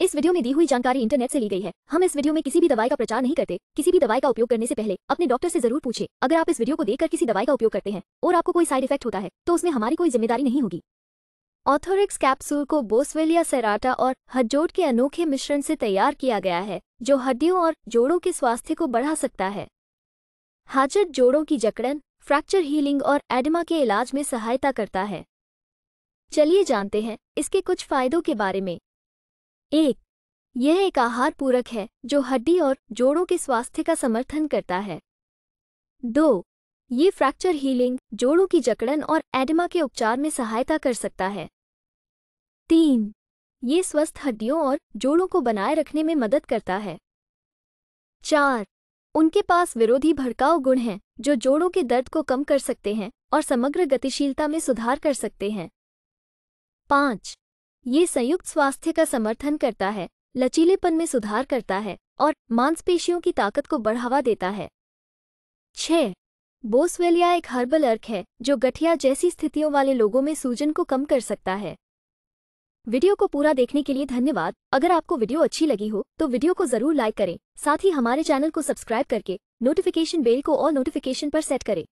इस वीडियो में दी हुई जानकारी इंटरनेट से ली गई है हम इस वीडियो में किसी भी दवाई का प्रचार नहीं करते किसी भी दवाई का उपयोग करने से पहले अपने डॉक्टर से जरूर पूछे अगर आप इस वीडियो को देखकर किसी दवाई का उपयोग करते हैं और आपको कोई साइड इफेक्ट होता है तो उसमें हमारी कोई जिम्मेदारी नहीं होगी ऑथोरिक्स कैप्सूल को बोसवेलिया सेराटा और हड्जोड़ के अनोखे मिश्रण से तैयार किया गया है जो हड्डियों और जोड़ों के स्वास्थ्य को बढ़ा सकता है हाजट जोड़ों की जकड़न फ्रैक्चर हीलिंग और एडमा के इलाज में सहायता करता है चलिए जानते हैं इसके कुछ फायदों के बारे में एक यह एक आहार पूरक है जो हड्डी और जोड़ों के स्वास्थ्य का समर्थन करता है दो ये फ्रैक्चर हीलिंग जोड़ों की जकड़न और एडिमा के उपचार में सहायता कर सकता है तीन ये स्वस्थ हड्डियों और जोड़ों को बनाए रखने में मदद करता है चार उनके पास विरोधी भड़काऊ गुण हैं जो जोड़ों के दर्द को कम कर सकते हैं और समग्र गतिशीलता में सुधार कर सकते हैं पाँच ये संयुक्त स्वास्थ्य का समर्थन करता है लचीलेपन में सुधार करता है और मांसपेशियों की ताकत को बढ़ावा देता है छ बोसवेलिया एक हर्बल अर्क है जो गठिया जैसी स्थितियों वाले लोगों में सूजन को कम कर सकता है वीडियो को पूरा देखने के लिए धन्यवाद अगर आपको वीडियो अच्छी लगी हो तो वीडियो को जरूर लाइक करें साथ ही हमारे चैनल को सब्सक्राइब करके नोटिफिकेशन बेल को और नोटिफिकेशन पर सेट करें